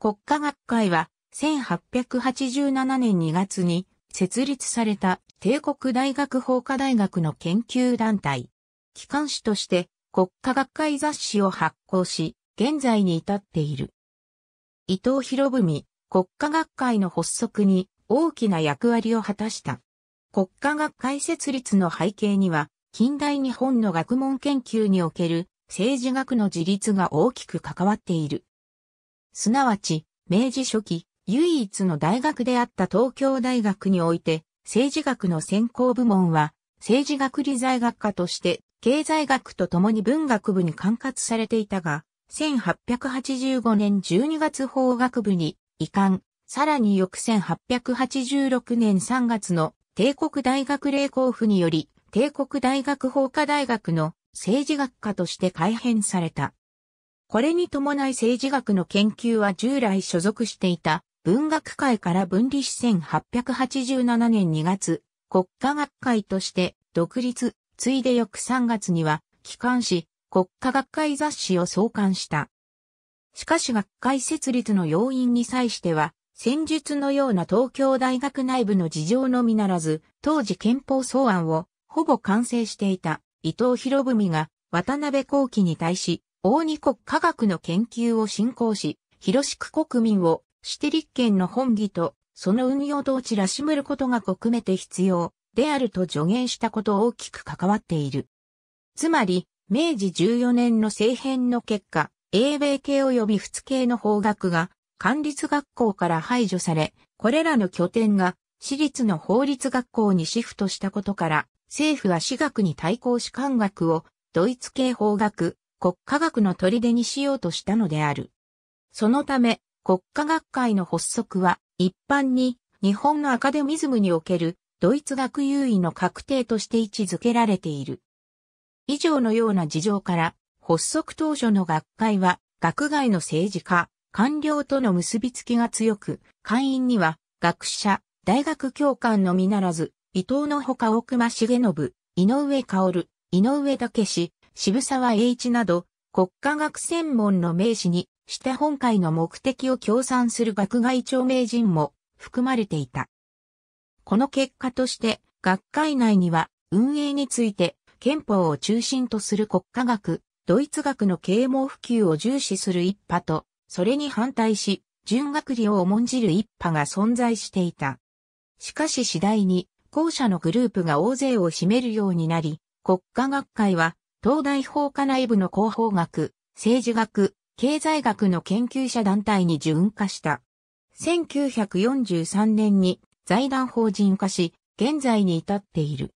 国家学会は1887年2月に設立された帝国大学法科大学の研究団体。機関誌として国家学会雑誌を発行し、現在に至っている。伊藤博文、国家学会の発足に大きな役割を果たした。国家学会設立の背景には、近代日本の学問研究における政治学の自立が大きく関わっている。すなわち、明治初期、唯一の大学であった東京大学において、政治学の専攻部門は、政治学理財学科として、経済学とともに文学部に管轄されていたが、1885年12月法学部に移管、さらに翌1886年3月の帝国大学霊交付により、帝国大学法科大学の政治学科として改編された。これに伴い政治学の研究は従来所属していた文学界から分離し1887年2月、国家学会として独立、ついで翌3月には、帰還し、国家学会雑誌を創刊した。しかし学会設立の要因に際しては、戦術のような東京大学内部の事情のみならず、当時憲法草案をほぼ完成していた伊藤博文が渡辺後期に対し、大二国科学の研究を進行し、広しく国民を、指定立憲の本義と、その運用と知らしむることが国めて必要、であると助言したことを大きく関わっている。つまり、明治14年の政変の結果、英米系及び仏系の方学が、管理。学校から排除され、これらの拠点が、私立の法律学校にシフトしたことから、政府は私学に対抗し官学を、ドイツ系法学、国家学の砦にしようとしたのである。そのため、国家学会の発足は、一般に日本のアカデミズムにおけるドイツ学優位の確定として位置づけられている。以上のような事情から、発足当初の学会は、学外の政治家、官僚との結びつきが強く、会員には、学者、大学教官のみならず、伊藤のほか大隈重信、井上薫、井上武史、渋沢栄一など、国家学専門の名士に、して本会の目的を協賛する学外長名人も含まれていた。この結果として、学会内には運営について憲法を中心とする国家学、ドイツ学の啓蒙普及を重視する一派と、それに反対し、純学理を重んじる一派が存在していた。しかし次第に、後者のグループが大勢を占めるようになり、国家学会は東大法科内部の広報学、政治学、経済学の研究者団体に準化した。1943年に財団法人化し、現在に至っている。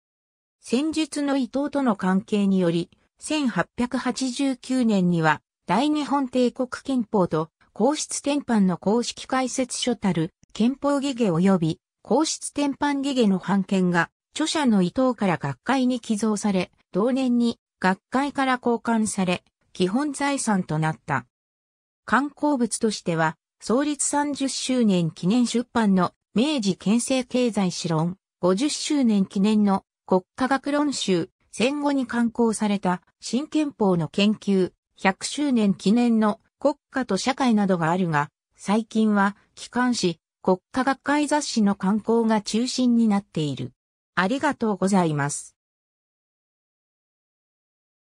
戦術の伊藤との関係により、1889年には大日本帝国憲法と皇室典範の公式解説書たる憲法義下及び皇室典範義下の判件が著者の伊藤から学会に寄贈され、同年に学会から交換され、基本財産となった。観光物としては、創立30周年記念出版の明治建政経済史論、50周年記念の国家学論集、戦後に刊行された新憲法の研究、100周年記念の国家と社会などがあるが、最近は機関誌、国家学会雑誌の刊行が中心になっている。ありがとうございます。